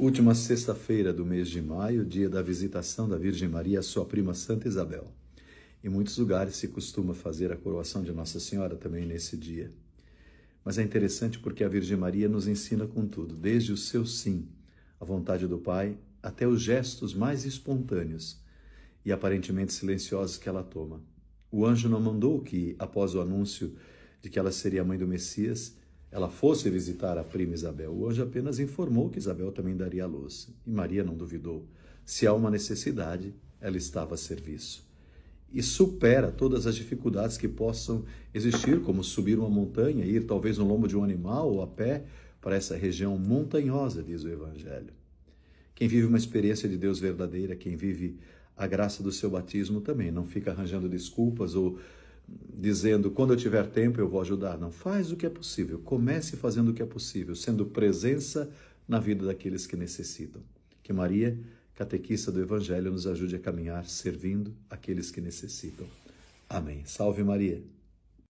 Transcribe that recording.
Última sexta-feira do mês de maio, dia da visitação da Virgem Maria à sua prima Santa Isabel. Em muitos lugares se costuma fazer a coroação de Nossa Senhora também nesse dia. Mas é interessante porque a Virgem Maria nos ensina com tudo, desde o seu sim, a vontade do Pai, até os gestos mais espontâneos e aparentemente silenciosos que ela toma. O anjo não mandou que, após o anúncio de que ela seria a mãe do Messias, ela fosse visitar a prima Isabel. O anjo apenas informou que Isabel também daria a luz, e Maria não duvidou. Se há uma necessidade, ela estava a serviço. E supera todas as dificuldades que possam existir, como subir uma montanha, ir talvez no lombo de um animal ou a pé para essa região montanhosa, diz o Evangelho. Quem vive uma experiência de Deus verdadeira, quem vive a graça do seu batismo também não fica arranjando desculpas ou dizendo quando eu tiver tempo eu vou ajudar. Não, faz o que é possível. Comece fazendo o que é possível, sendo presença na vida daqueles que necessitam. Que Maria, catequista do Evangelho, nos ajude a caminhar servindo aqueles que necessitam. Amém. Salve Maria.